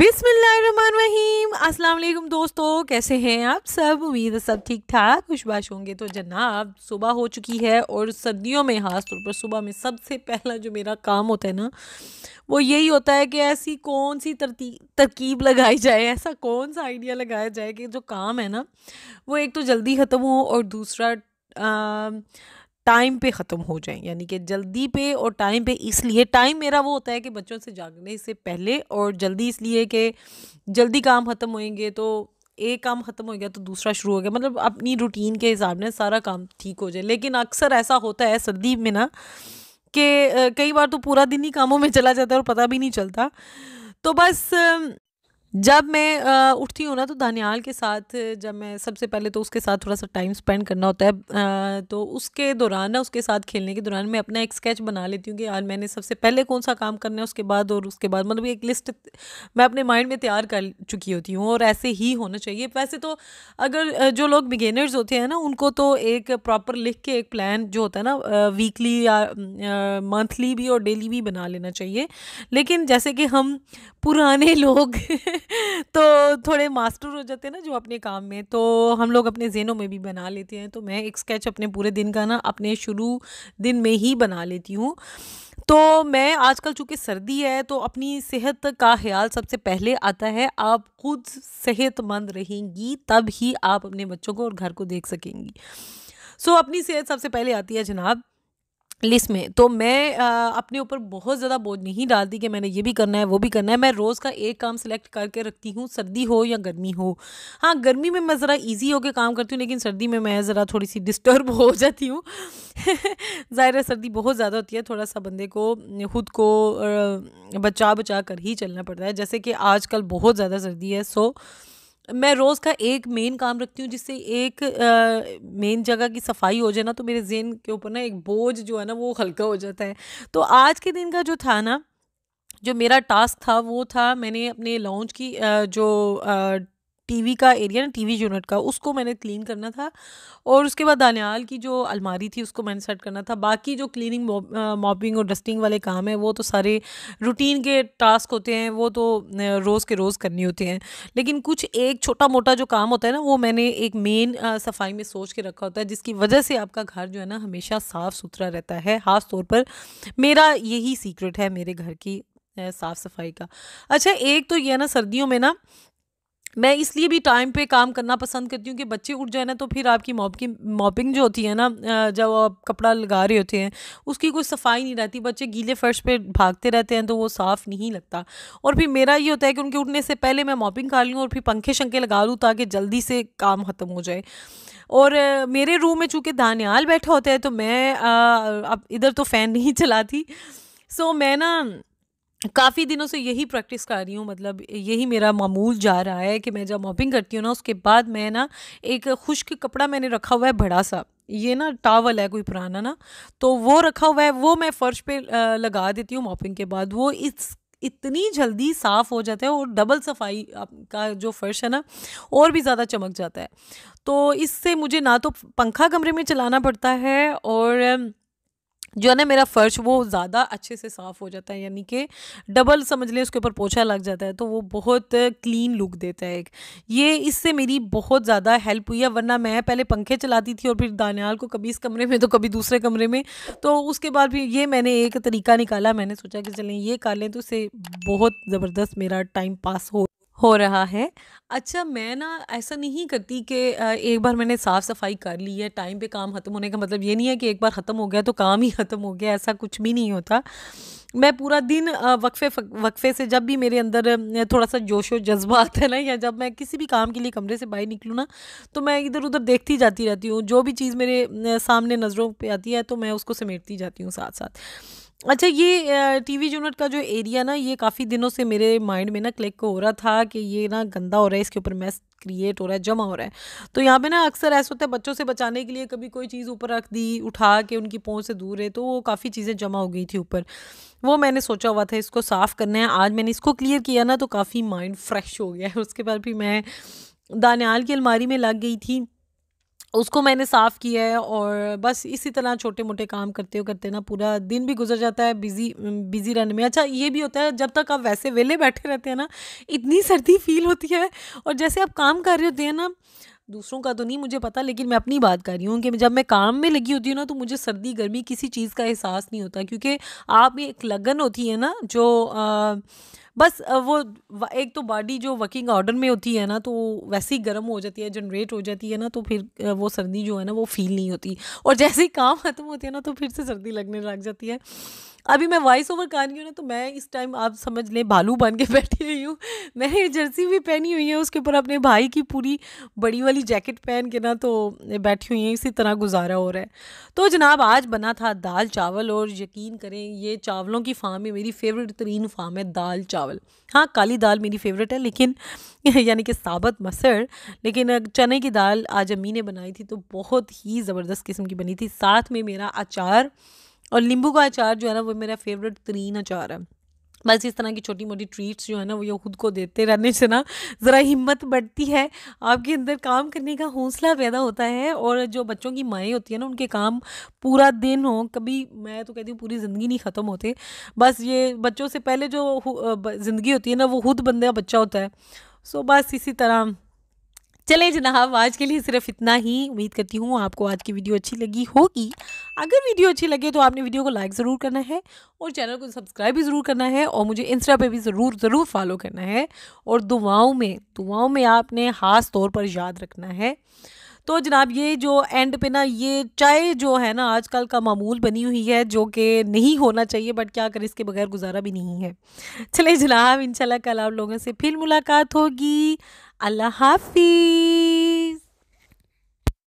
बिसमीम अस्सलाम दोस्तों कैसे हैं आप सब उम्मीद है सब ठीक ठाक खुशबाश होंगे तो जनाब सुबह हो चुकी है और सर्दियों में ख़ास तौर पर सुबह में सबसे पहला जो मेरा काम होता है ना वो यही होता है कि ऐसी कौन सी तरती तरकीब लगाई जाए ऐसा कौन सा आइडिया लगाया जाए कि जो काम है ना वो एक तो जल्दी ख़त्म हो और दूसरा आ, टाइम पे ख़त्म हो जाए यानी कि जल्दी पे और टाइम पे इसलिए टाइम मेरा वो होता है कि बच्चों से जागने से पहले और जल्दी इसलिए कि जल्दी काम ख़त्म होएंगे तो एक काम ख़त्म हो गया तो दूसरा शुरू हो गया मतलब अपनी रूटीन के हिसाब से सारा काम ठीक हो जाए लेकिन अक्सर ऐसा होता है सर्दी में ना कि कई बार तो पूरा दिन ही कामों में चला जाता है और पता भी नहीं चलता तो बस जब मैं आ, उठती हूँ ना तो दानियाल के साथ जब मैं सबसे पहले तो उसके साथ थोड़ा सा टाइम स्पेंड करना होता है आ, तो उसके दौरान ना उसके साथ खेलने के दौरान मैं अपना एक स्केच बना लेती हूँ कि यार मैंने सबसे पहले कौन सा काम करना है उसके बाद और उसके बाद मतलब एक लिस्ट मैं अपने माइंड में तैयार कर चुकी होती हूँ और ऐसे ही होना चाहिए वैसे तो अगर जो लोग बिगेनर्स होते हैं ना उनको तो एक प्रॉपर लिख के एक प्लान जो होता है ना वीकली या मंथली भी और डेली भी बना लेना चाहिए लेकिन जैसे कि हम पुराने लोग तो थोड़े मास्टर हो जाते हैं ना जो अपने काम में तो हम लोग अपने जहनों में भी बना लेते हैं तो मैं एक स्केच अपने पूरे दिन का ना अपने शुरू दिन में ही बना लेती हूँ तो मैं आजकल चूँकि सर्दी है तो अपनी सेहत का ख्याल सबसे पहले आता है आप खुद सेहतमंद रहेंगी तब ही आप अपने बच्चों को और घर को देख सकेंगी सो so, अपनी सेहत सबसे पहले आती है जनाब लिस्ट में तो मैं आ, अपने ऊपर बहुत ज़्यादा बोझ नहीं डालती कि मैंने ये भी करना है वो भी करना है मैं रोज़ का एक काम सेलेक्ट करके रखती हूँ सर्दी हो या गर्मी हो हाँ गर्मी में मैं ज़रा ईजी होकर काम करती हूँ लेकिन सर्दी में मैं ज़रा थोड़ी सी डिस्टर्ब हो जाती हूँ ज़ाहिर है सर्दी बहुत ज़्यादा होती है थोड़ा सा बंदे को खुद को बचा बचा कर ही चलना पड़ता है जैसे कि आजकल बहुत ज़्यादा सर्दी है सो मैं रोज़ का एक मेन काम रखती हूँ जिससे एक मेन जगह की सफाई हो जाए ना तो मेरे जेन के ऊपर ना एक बोझ जो है ना वो हल्का हो जाता है तो आज के दिन का जो था ना जो मेरा टास्क था वो था मैंने अपने लॉन्च की जो टीवी का एरिया ना टीवी यूनिट का उसको मैंने क्लीन करना था और उसके बाद दानियाल की जो अलमारी थी उसको मैंने सेट करना था बाकी जो क्लीनिंग मॉपिंग और डस्टिंग वाले काम है वो तो सारे रूटीन के टास्क होते हैं वो तो रोज़ के रोज़ करनी होते हैं लेकिन कुछ एक छोटा मोटा जो काम होता है ना वो मैंने एक मेन सफाई में सोच के रखा होता है जिसकी वजह से आपका घर जो है ना हमेशा साफ़ सुथरा रहता है ख़ास तौर पर मेरा यही सीक्रेट है मेरे घर की साफ़ सफाई का अच्छा एक तो यह ना सर्दियों में ना मैं इसलिए भी टाइम पे काम करना पसंद करती हूँ कि बच्चे उठ जाए ना तो फिर आपकी मॉप की मॉपिंग जो होती है ना जब आप कपड़ा लगा रहे होते हैं उसकी कोई सफाई नहीं रहती बच्चे गीले फर्श पे भागते रहते हैं तो वो साफ़ नहीं लगता और फिर मेरा ये होता है कि उनके उठने से पहले मैं मॉपिंग कर लूँ और फिर पंखे शंखे लगा लूँ ताकि जल्दी से काम ख़त्म हो जाए और मेरे रूम में चूँकि दानियाल बैठा होता है तो मैं अब इधर तो फ़ैन नहीं चलाती सो मैं ना काफ़ी दिनों से यही प्रैक्टिस कर रही हूँ मतलब यही मेरा मामूल जा रहा है कि मैं जब मॉपिंग करती हूँ ना उसके बाद मैं ना एक खुश्क कपड़ा मैंने रखा हुआ है बड़ा सा ये ना टावल है कोई पुराना ना तो वो रखा हुआ है वो मैं फ़र्श पे लगा देती हूँ मॉपिंग के बाद वो इस इतनी जल्दी साफ़ हो जाता है और डबल सफाई का जो फ़र्श है ना और भी ज़्यादा चमक जाता है तो इससे मुझे ना तो पंखा कमरे में चलाना पड़ता है और जो है ना मेरा फ़र्श वो ज़्यादा अच्छे से साफ़ हो जाता है यानी कि डबल समझ लें उसके ऊपर पोछा लग जाता है तो वो बहुत क्लीन लुक देता है एक ये इससे मेरी बहुत ज़्यादा हेल्प हुई है वरना मैं पहले पंखे चलाती थी और फिर दानियाल को कभी इस कमरे में तो कभी दूसरे कमरे में तो उसके बाद भी ये मैंने एक तरीका निकाला मैंने सोचा कि चलें ये कर लें तो इससे बहुत ज़बरदस्त मेरा टाइम पास हो हो रहा है अच्छा मैं ना ऐसा नहीं करती कि एक बार मैंने साफ़ सफाई कर ली है टाइम पे काम ख़त्म होने का मतलब ये नहीं है कि एक बार ख़त्म हो गया तो काम ही ख़त्म हो गया ऐसा कुछ भी नहीं होता मैं पूरा दिन वक्फे वक्फे से जब भी मेरे अंदर थोड़ा सा जोश व जज्बा आता है ना या जब मैं किसी भी काम के लिए कमरे से बाहर निकलूँ ना तो मैं इधर उधर देखती जाती रहती हूँ जो भी चीज़ मेरे सामने नज़रों पर आती है तो मैं उसको समेटती जाती हूँ साथ साथ अच्छा ये टीवी यूनिट का जो एरिया ना ये काफ़ी दिनों से मेरे माइंड में ना क्लिक हो रहा था कि ये ना गंदा हो रहा है इसके ऊपर मैस क्रिएट हो रहा है जमा हो रहा है तो यहाँ पे ना अक्सर ऐसा होता है बच्चों से बचाने के लिए कभी कोई चीज़ ऊपर रख दी उठा के उनकी पहुँच से दूर है तो वो काफ़ी चीज़ें जमा हो गई थी ऊपर वो मैंने सोचा हुआ था इसको साफ़ करना है आज मैंने इसको क्लियर किया ना तो काफ़ी माइंड फ्रेश हो गया है उसके बाद भी मैं दानियाल की अलमारी में लग गई थी उसको मैंने साफ़ किया है और बस इसी तरह छोटे मोटे काम करते हो करते ना पूरा दिन भी गुजर जाता है बिज़ी बिज़ी रहने में अच्छा ये भी होता है जब तक आप वैसे वेले बैठे रहते हैं ना इतनी सर्दी फील होती है और जैसे आप काम कर रहे होते हैं ना दूसरों का तो नहीं मुझे पता लेकिन मैं अपनी बात कर रही हूँ कि जब मैं काम में लगी होती हूँ ना तो मुझे सर्दी गर्मी किसी चीज़ का एहसास नहीं होता क्योंकि आप में एक लगन होती है ना जो आ, बस वो एक तो बॉडी जो वर्किंग ऑर्डर में होती है ना तो वैसे ही गर्म हो जाती है जनरेट हो जाती है ना तो फिर वो सर्दी जो है ना वो फील नहीं होती और जैसे ही काम ख़त्म होती है ना तो फिर से सर्दी लगने लग जाती है अभी मैं वॉइस ओवर कर रही हूँ ना तो मैं इस टाइम आप समझ लें भालू बन के बैठी हुई हूँ मैंने जर्सी भी पहनी हुई है उसके ऊपर अपने भाई की पूरी बड़ी वाली जैकेट पहन के ना तो बैठी हुई है इसी तरह गुजारा हो रहा है तो जनाब आज बना था दाल चावल और यकीन करें ये चावलों की फार्म है मेरी फेवरेट तरीन फार्म है दाल चावल चावल हाँ काली दाल मेरी फेवरेट है लेकिन यानी कि साबत मसर लेकिन चने की दाल आज अम्मी ने बनाई थी तो बहुत ही ज़बरदस्त किस्म की बनी थी साथ में मेरा अचार और नींबू का अचार जो है ना वो मेरा फेवरेट तरीन अचार है बस इस तरह की छोटी मोटी ट्रीट्स जो है ना वो ये खुद को देते रहने से ना ज़रा हिम्मत बढ़ती है आपके अंदर काम करने का हौसला पैदा होता है और जो बच्चों की माएँ होती है ना उनके काम पूरा दिन हो कभी मैं तो कहती हूँ पूरी ज़िंदगी नहीं ख़त्म होते बस ये बच्चों से पहले जो ज़िंदगी होती है ना वो खुद बंदे बच्चा होता है सो बस इसी तरह चले जनाब आज के लिए सिर्फ इतना ही उम्मीद करती हूँ आपको आज की वीडियो अच्छी लगी होगी अगर वीडियो अच्छी लगे तो आपने वीडियो को लाइक ज़रूर करना है और चैनल को सब्सक्राइब भी ज़रूर करना है और मुझे इंस्टा पे भी ज़रूर ज़रूर फॉलो करना है और दुआओं में दुआओं में आपने ख़ास तौर पर याद रखना है तो जनाब ये जो एंड पे ना ये चाय जो है ना आजकल का मामूल बनी हुई है जो कि नहीं होना चाहिए बट क्या कर इसके बगैर गुजारा भी नहीं है चले जनाब इंशाल्लाह कल आप लोगों से फिर मुलाकात होगी अल्लाह हाफिज़